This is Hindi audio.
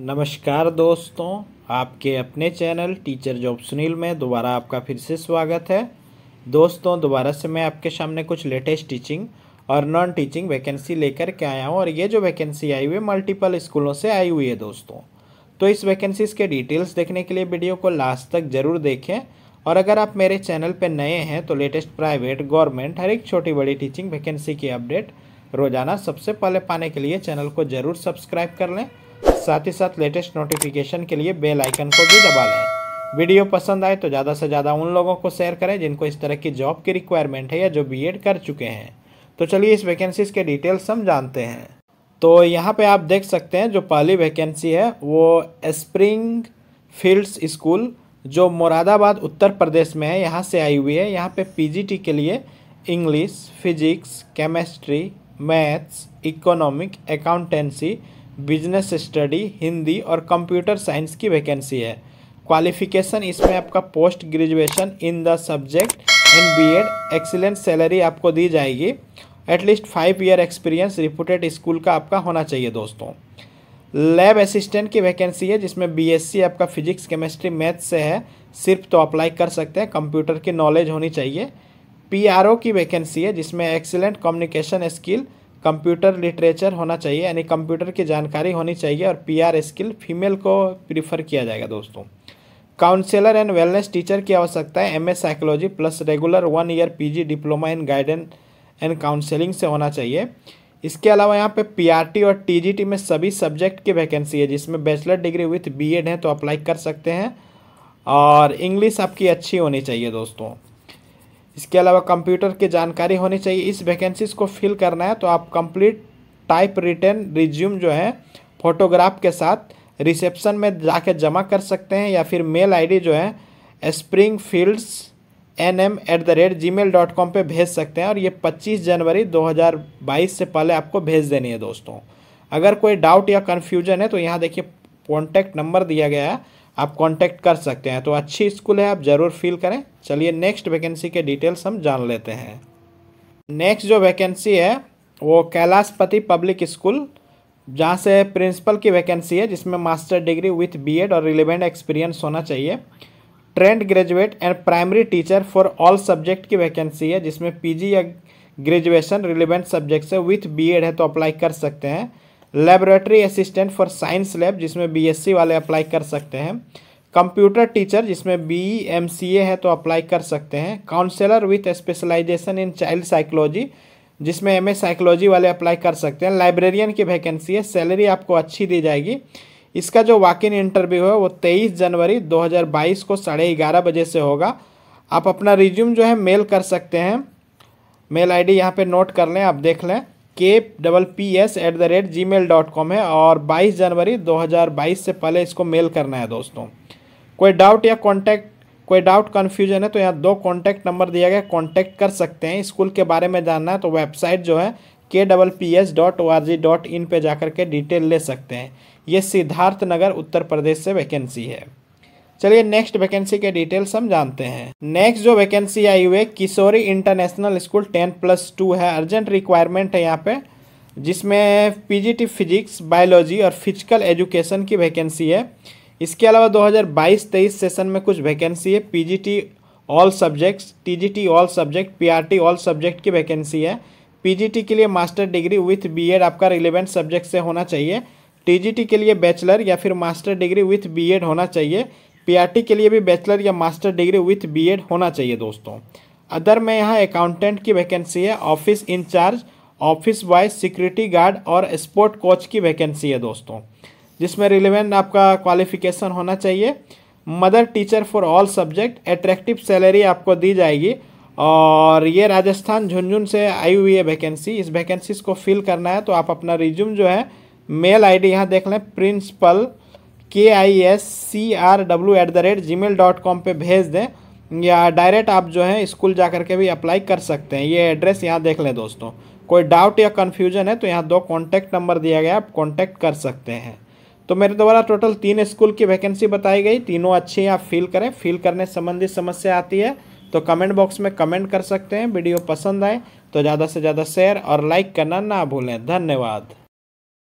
नमस्कार दोस्तों आपके अपने चैनल टीचर जॉब सुनील में दोबारा आपका फिर से स्वागत है दोस्तों दोबारा से मैं आपके सामने कुछ लेटेस्ट टीचिंग और नॉन टीचिंग वैकेंसी लेकर के आया हूँ और ये जो वैकेंसी आई हुई है मल्टीपल स्कूलों से आई हुई है दोस्तों तो इस वैकेंसीज़ के डिटेल्स देखने के लिए वीडियो को लास्ट तक ज़रूर देखें और अगर आप मेरे चैनल पर नए हैं तो लेटेस्ट प्राइवेट गवर्नमेंट हर एक छोटी बड़ी टीचिंग वैकेंसी की अपडेट रोज़ाना सबसे पहले पाने के लिए चैनल को ज़रूर सब्सक्राइब कर लें साथ ही साथ लेटेस्ट नोटिफिकेशन के लिए बेल आइकन को भी दबा लें वीडियो पसंद आए तो ज़्यादा से ज़्यादा उन लोगों को शेयर करें जिनको इस तरह की जॉब की रिक्वायरमेंट है या जो बीएड कर चुके हैं तो चलिए इस वैकेंसीज़ के डिटेल्स हम जानते हैं तो यहाँ पर आप देख सकते हैं जो पहली वैकेंसी है वो स्प्रिंग फील्ड्स स्कूल जो मुरादाबाद उत्तर प्रदेश में है यहाँ से आई हुई है यहाँ पे पीजीटी के लिए English physics chemistry maths economic accountancy business study Hindi और कंप्यूटर साइंस की वैकेंसी है क्वालिफिकेशन इसमें आपका post graduation in the subject and B Ed excellent salary आपको दी जाएगी at least five year experience reported school का आपका होना चाहिए दोस्तों लैब असिस्टेंट की वैकेंसी है जिसमें सी आपका फिजिक्स केमिस्ट्री मैथ से है सिर्फ तो अप्लाई कर सकते हैं कंप्यूटर की नॉलेज होनी चाहिए ओ की वैकेंसी है जिसमें excellent communication skill computer literature होना चाहिए यानी कंप्यूटर की जानकारी होनी चाहिए और पीआर स्किल फीमेल को प्रीफर किया जाएगा दोस्तों काउंसलर एंड वेलनेस टीचर की आवश्यकता है MA psychology plus regular one year PG diploma in guidance and counselling से होना चाहिए इसके अलावा यहाँ पे पीआरटी और टीजीटी में सभी सब्जेक्ट की वैकेंसी है जिसमें बैचलर डिग्री विथ बी है तो अप्लाई कर सकते हैं और इंग्लिश आपकी अच्छी होनी चाहिए दोस्तों इसके अलावा कंप्यूटर की जानकारी होनी चाहिए इस वैकेंसीज को फिल करना है तो आप कंप्लीट टाइप रिटर्न रिज्यूम जो है फोटोग्राफ के साथ रिसेप्शन में जाके जमा कर सकते हैं या फिर मेल आईडी जो है spring fields N M at the rate G mail dot com पर भेज सकते हैं और ये पच्चीस जनवरी दो हज़ार बाईस से पहले आपको भेज देनी है दोस्तों अगर कोई डाउट या कन्फ्यूजन है तो यहाँ देखिए कॉन्टैक्ट नंबर दिया गया है आप कांटेक्ट कर सकते हैं तो अच्छी स्कूल है आप ज़रूर फील करें चलिए नेक्स्ट वैकेंसी के डिटेल्स हम जान लेते हैं नेक्स्ट जो वैकेंसी है वो कैलाशपति पब्लिक स्कूल जहाँ से प्रिंसिपल की वैकेंसी है जिसमें मास्टर डिग्री विथ बी और रिलेवेंट एक्सपीरियंस होना चाहिए trained graduate and primary teacher for all subject की वैकेंसी है जिसमें पी या ग्रेजुएशन रिलेवेंट सब्जेक्ट से विथ बी है तो अप्लाई कर सकते हैं laboratory assistant for science lab जिसमें बीएससी वाले अप्लाई कर सकते हैं कंप्यूटर टीचर जिसमें बी एम सी ए है तो अप्लाई कर सकते हैं counsellor with specialization in child psychology जिसमें एम ए साइकोलॉजी वाले अप्लाई कर सकते हैं लाइब्रेरियन की वैकेंसी है सैलरी आपको अच्छी दी जाएगी इसका जो वाक इन इंटरव्यू है वो तेईस जनवरी 2022 को साढ़े ग्यारह बजे से होगा आप अपना रिज्यूम जो है मेल कर सकते हैं मेल आईडी यहाँ पर नोट कर लें आप देख लें K double P S at the rate G mail dot com है और 22 जनवरी 2022 से पहले इसको मेल करना है दोस्तों कोई डाउट या कॉन्टैक्ट कोई डाउट कन्फ्यूजन है तो यहाँ दो कॉन्टैक्ट नंबर दिया गया कॉन्टैक्ट कर सकते हैं स्कूल के बारे में जानना है तो वेबसाइट जो है K double P S dot O R G dot in पर जाकर के डिटेल ले सकते हैं ये सिद्धार्थ नगर उत्तर प्रदेश से वैकेंसी है चलिए नेक्स्ट वैकेंसी के डिटेल्स हम जानते हैं नेक्स्ट जो वैकेंसी आई हुई है Kishori international school ten plus two है अर्जेंट रिक्वायरमेंट है यहाँ पे जिसमें पीजीटी फिजिक्स बायोलॉजी और फिजिकल एजुकेशन की वैकेंसी है इसके अलावा 2022-23 सेशन में कुछ वैकेंसी है PGT all subjects TGT all subject P all subject की वैकेंसी है पी के लिए मास्टर डिग्री विथ बी आपका रिलेवेंट सब्जेक्ट से होना चाहिए टी के लिए बैचलर या फिर मास्टर डिग्री विथ बी होना चाहिए पीआरटी के लिए भी बैचलर या मास्टर डिग्री विथ बीएड होना चाहिए दोस्तों अदर में यहाँ अकाउंटेंट की वैकेंसी है office in charge office wise security guard और स्पोर्ट कोच की वैकेंसी है दोस्तों जिसमें रिलेवेंट आपका क्वालिफिकेशन होना चाहिए mother teacher for all subject attractive salary आपको दी जाएगी और ये राजस्थान झुंझुन से आई हुई है वैकेंसी इस वैकेंसीज को फिल करना है तो आप अपना रिज्यूम जो है मेल आईडी डी यहाँ देख लें principal K I S C R W at the rate G mail dot com पर भेज दें या डायरेक्ट आप जो है स्कूल जा कर के भी अप्लाई कर सकते हैं ये एड्रेस यहाँ देख लें दोस्तों कोई डाउट या कन्फ्यूजन है तो यहाँ दो कॉन्टैक्ट नंबर दिया गया आप कॉन्टैक्ट कर सकते हैं तो मेरे द्वारा टोटल तीन स्कूल की वैकेंसी बताई गई तीनों अच्छी आप फ़िल करें फिल करने संबंधी समस्या आती है तो कमेंट बॉक्स में कमेंट कर सकते हैं वीडियो पसंद आए तो ज़्यादा से ज़्यादा शेयर और लाइक करना ना भूलें धन्यवाद